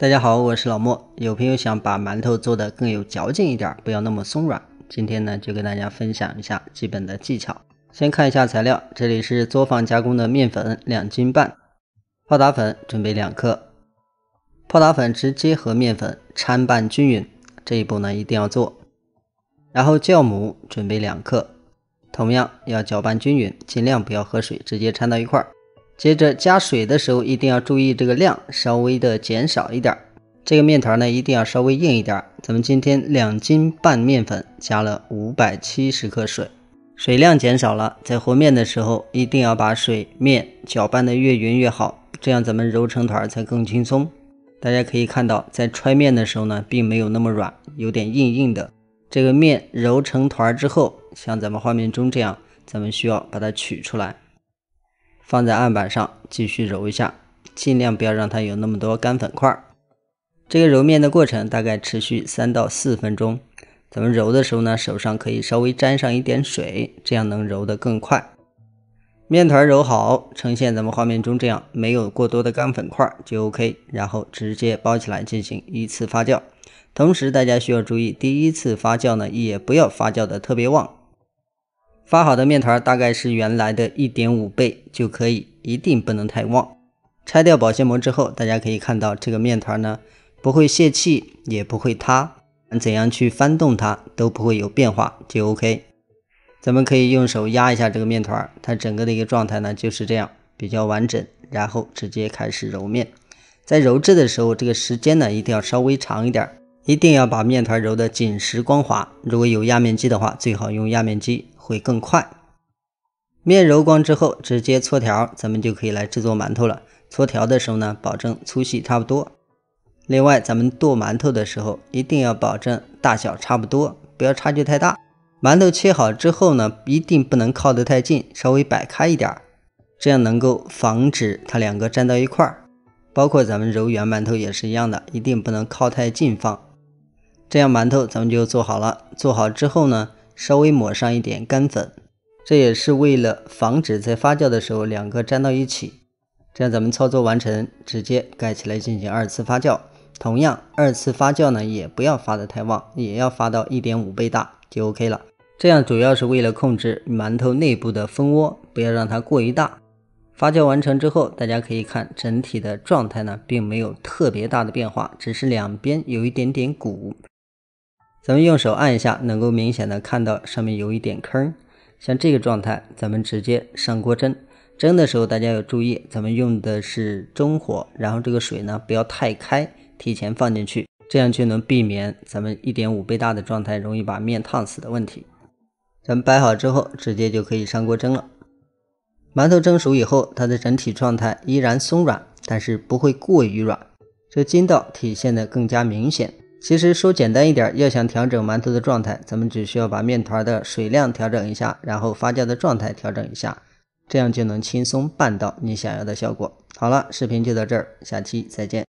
大家好，我是老莫。有朋友想把馒头做的更有嚼劲一点，不要那么松软。今天呢，就跟大家分享一下基本的技巧。先看一下材料，这里是作坊加工的面粉两斤半，泡打粉准备两克。泡打粉直接和面粉掺拌均匀，这一步呢一定要做。然后酵母准备两克，同样要搅拌均匀，尽量不要和水，直接掺到一块儿。接着加水的时候，一定要注意这个量稍微的减少一点。这个面团呢，一定要稍微硬一点。咱们今天两斤半面粉加了五百七十克水，水量减少了，在和面的时候一定要把水面搅拌的越匀越好，这样咱们揉成团才更轻松。大家可以看到，在揣面的时候呢，并没有那么软，有点硬硬的。这个面揉成团之后，像咱们画面中这样，咱们需要把它取出来。放在案板上，继续揉一下，尽量不要让它有那么多干粉块。这个揉面的过程大概持续三到四分钟。咱们揉的时候呢，手上可以稍微沾上一点水，这样能揉得更快。面团揉好，呈现咱们画面中这样，没有过多的干粉块就 OK。然后直接包起来进行一次发酵。同时，大家需要注意，第一次发酵呢，也不要发酵的特别旺。发好的面团大概是原来的一点五倍就可以，一定不能太旺。拆掉保鲜膜之后，大家可以看到这个面团呢不会泄气，也不会塌，怎样去翻动它都不会有变化，就 OK。咱们可以用手压一下这个面团，它整个的一个状态呢就是这样，比较完整。然后直接开始揉面，在揉制的时候，这个时间呢一定要稍微长一点。一定要把面团揉得紧实光滑。如果有压面机的话，最好用压面机会更快。面揉光之后，直接搓条，咱们就可以来制作馒头了。搓条的时候呢，保证粗细差不多。另外，咱们剁馒头的时候，一定要保证大小差不多，不要差距太大。馒头切好之后呢，一定不能靠得太近，稍微摆开一点，这样能够防止它两个粘到一块儿。包括咱们揉圆馒头也是一样的，一定不能靠太近放。这样馒头咱们就做好了。做好之后呢，稍微抹上一点干粉，这也是为了防止在发酵的时候两个粘到一起。这样咱们操作完成，直接盖起来进行二次发酵。同样，二次发酵呢也不要发得太旺，也要发到一点五倍大就 OK 了。这样主要是为了控制馒头内部的蜂窝，不要让它过于大。发酵完成之后，大家可以看整体的状态呢，并没有特别大的变化，只是两边有一点点鼓。咱们用手按一下，能够明显的看到上面有一点坑，像这个状态，咱们直接上锅蒸。蒸的时候大家要注意，咱们用的是中火，然后这个水呢不要太开，提前放进去，这样就能避免咱们一点五倍大的状态容易把面烫死的问题。咱们掰好之后，直接就可以上锅蒸了。馒头蒸熟以后，它的整体状态依然松软，但是不会过于软，这筋道体现的更加明显。其实说简单一点，要想调整馒头的状态，咱们只需要把面团的水量调整一下，然后发酵的状态调整一下，这样就能轻松拌到你想要的效果。好了，视频就到这儿，下期再见。